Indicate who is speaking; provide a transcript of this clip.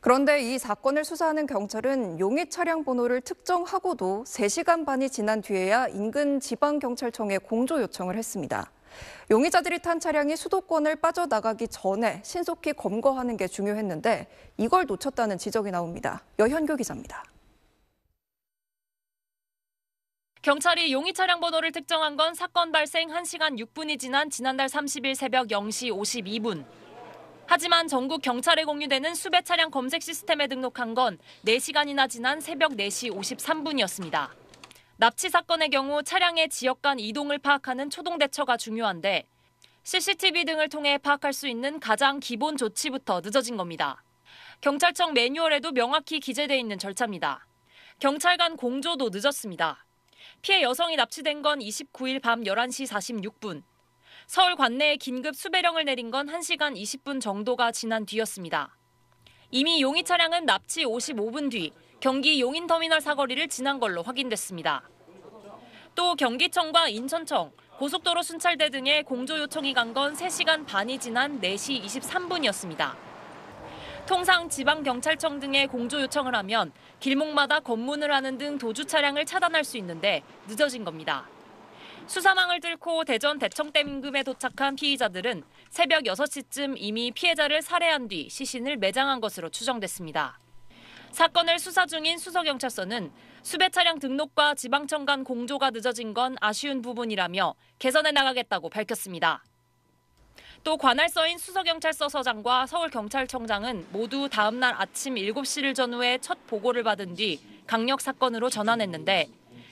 Speaker 1: 그런데 이 사건을 수사하는 경찰은 용의 차량 번호를 특정하고도 3시간 반이 지난 뒤에야 인근 지방경찰청에 공조 요청을 했습니다. 용의자들이 탄 차량이 수도권을 빠져나가기 전에 신속히 검거하는 게 중요했는데 이걸 놓쳤다는 지적이 나옵니다. 여현교 기자입니다.
Speaker 2: 경찰이 용의 차량 번호를 특정한 건 사건 발생 1시간 6분이 지난 지난달 30일 새벽 0시 52분. 하지만 전국 경찰에 공유되는 수배 차량 검색 시스템에 등록한 건 4시간이나 지난 새벽 4시 53분이었습니다. 납치 사건의 경우 차량의 지역 간 이동을 파악하는 초동 대처가 중요한데 CCTV 등을 통해 파악할 수 있는 가장 기본 조치부터 늦어진 겁니다. 경찰청 매뉴얼에도 명확히 기재돼 있는 절차입니다. 경찰 간 공조도 늦었습니다. 피해 여성이 납치된 건 29일 밤 11시 46분. 서울 관내에 긴급 수배령을 내린 건 1시간 20분 정도가 지난 뒤였습니다. 이미 용의 차량은 납치 55분 뒤 경기 용인터미널 사거리를 지난 걸로 확인됐습니다. 또 경기청과 인천청, 고속도로 순찰대 등의 공조 요청이 간 건 3시간 반이 지난 4시 23분이었습니다. 통상 지방경찰청 등의 공조 요청을 하면 길목마다 검문을 하는 등 도주 차량을 차단할 수 있는데 늦어진 겁니다. 수사망을 뚫고 대전 대청댐 임금에 도착한 피의자들은 새벽 6시쯤 이미 피해자를 살해한 뒤 시신을 매장한 것으로 추정됐습니다. 사건을 수사 중인 수서경찰서는 수배 차량 등록과 지방청 간 공조가 늦어진 건 아쉬운 부분이라며 개선해 나가겠다고 밝혔습니다. 또 관할서인 수서경찰서 서장과 서울경찰청장은 모두 다음날 아침 7시를 전후해 첫 보고를 받은 뒤 강력 사건으로 전환했는데